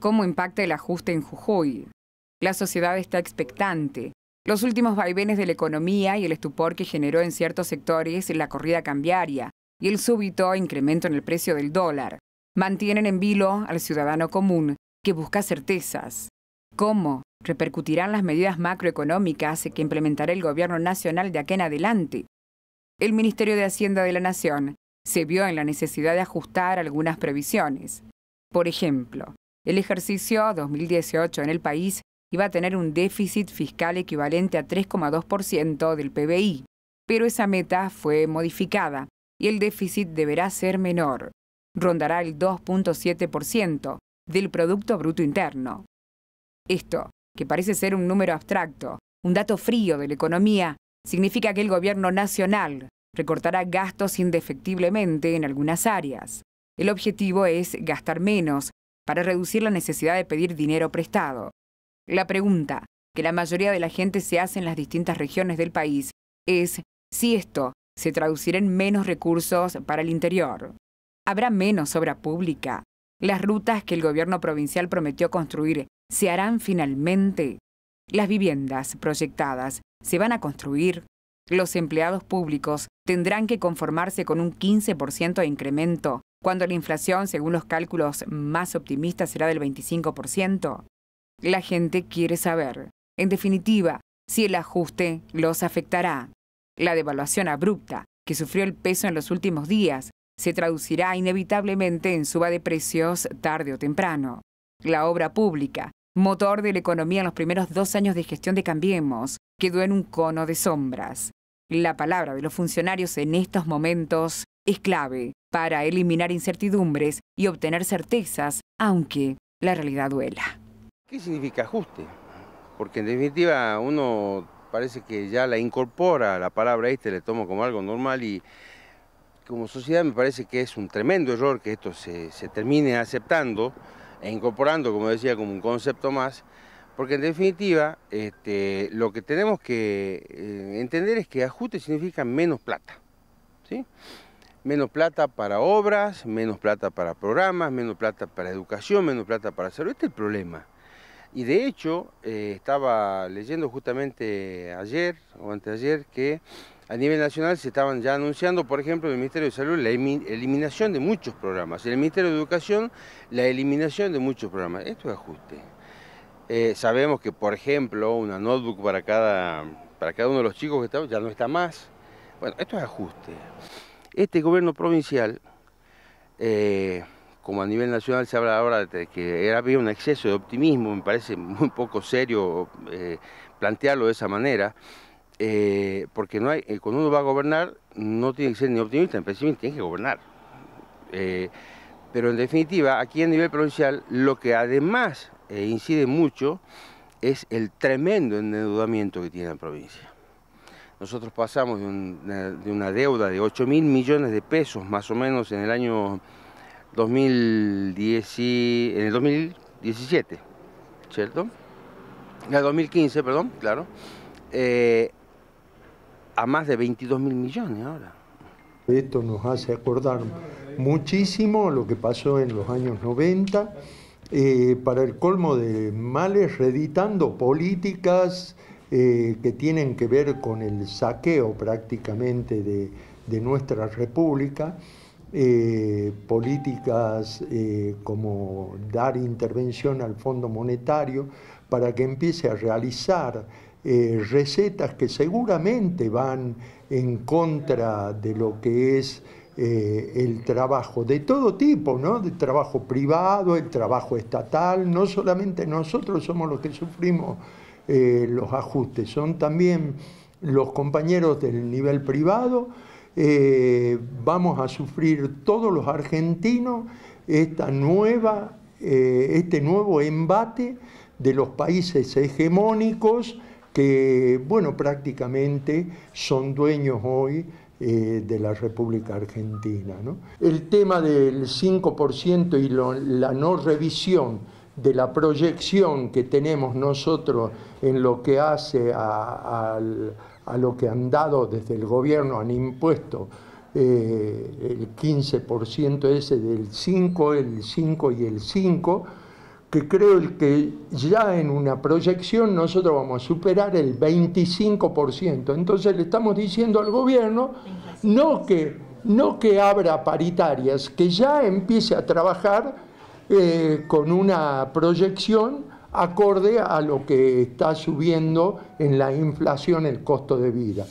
cómo impacta el ajuste en Jujuy. La sociedad está expectante. Los últimos vaivenes de la economía y el estupor que generó en ciertos sectores la corrida cambiaria y el súbito incremento en el precio del dólar mantienen en vilo al ciudadano común que busca certezas. ¿Cómo repercutirán las medidas macroeconómicas que implementará el gobierno nacional de aquí en adelante? El Ministerio de Hacienda de la Nación se vio en la necesidad de ajustar algunas previsiones. Por ejemplo, el ejercicio 2018 en el país iba a tener un déficit fiscal equivalente a 3,2% del PBI, pero esa meta fue modificada y el déficit deberá ser menor. Rondará el 2,7% del Producto Bruto Interno. Esto, que parece ser un número abstracto, un dato frío de la economía, significa que el gobierno nacional recortará gastos indefectiblemente en algunas áreas. El objetivo es gastar menos para reducir la necesidad de pedir dinero prestado. La pregunta que la mayoría de la gente se hace en las distintas regiones del país es si esto se traducirá en menos recursos para el interior. ¿Habrá menos obra pública? ¿Las rutas que el gobierno provincial prometió construir se harán finalmente? ¿Las viviendas proyectadas se van a construir? ¿Los empleados públicos tendrán que conformarse con un 15% de incremento cuando la inflación, según los cálculos más optimistas, será del 25%? La gente quiere saber, en definitiva, si el ajuste los afectará. La devaluación abrupta que sufrió el peso en los últimos días se traducirá inevitablemente en suba de precios tarde o temprano. La obra pública, motor de la economía en los primeros dos años de gestión de Cambiemos, quedó en un cono de sombras. La palabra de los funcionarios en estos momentos es clave para eliminar incertidumbres y obtener certezas, aunque la realidad duela. ¿Qué significa ajuste? Porque en definitiva uno parece que ya la incorpora, la palabra este le tomo como algo normal y como sociedad me parece que es un tremendo error que esto se, termine aceptando e incorporando, como decía, como un concepto más, porque en definitiva este, lo que tenemos que eh, entender es que ajuste significa menos plata. ¿sí? menos plata para obras, menos plata para programas, menos plata para educación, menos plata para salud. Este es el problema. Y de hecho, eh, estaba leyendo justamente ayer o anteayer que a nivel nacional se estaban ya anunciando, por ejemplo, en el Ministerio de Salud la eliminación de muchos programas, en el Ministerio de Educación la eliminación de muchos programas. Esto es ajuste. Eh, sabemos que, por ejemplo, una notebook para cada, para cada uno de los chicos que estamos ya no está más. Bueno, esto es ajuste. Este gobierno provincial, eh, como a nivel nacional se habla ahora de que había un exceso de optimismo, me parece muy poco serio eh, plantearlo de esa manera, eh, porque no cuando uno va a gobernar no tiene que ser ni optimista ni pesimista, tiene que gobernar. pero en definitiva, aquí a nivel provincial, lo que además incide mucho es el tremendo endeudamiento que tiene la provincia. Nosotros pasamos de una, deuda de 8 mil millones de pesos más o menos en el año 2010, en el 2017, ¿cierto? En el 2015, perdón, claro, eh, a más de 22 mil millones ahora. Esto nos hace acordar muchísimo lo que pasó en los años 90, eh, para el colmo de males, reeditando políticas eh, que tienen que ver con el saqueo prácticamente de, nuestra república, eh, políticas eh, como dar intervención al Fondo Monetario para que empiece a realizar recetas que seguramente van en contra de lo que es el trabajo de todo tipo, ¿no? de trabajo privado, el trabajo estatal, no solamente nosotros somos los que sufrimos eh, los ajustes. Son también los compañeros del nivel privado, eh, vamos a sufrir todos los argentinos esta nueva, eh, este nuevo embate de los países hegemónicos que, bueno, prácticamente son dueños hoy de la República Argentina. El tema del 5% y la no revisión de la proyección que tenemos nosotros en lo que hace a, lo que han dado desde el gobierno, han impuesto eh, el 15% ese del 5, el 5 y el 5, que creo que ya en una proyección nosotros vamos a superar el 25%. Entonces le estamos diciendo al gobierno no que, no que abra paritarias, que ya empiece a trabajar eh, con una proyección acorde a lo que está subiendo en la inflación el costo de vida.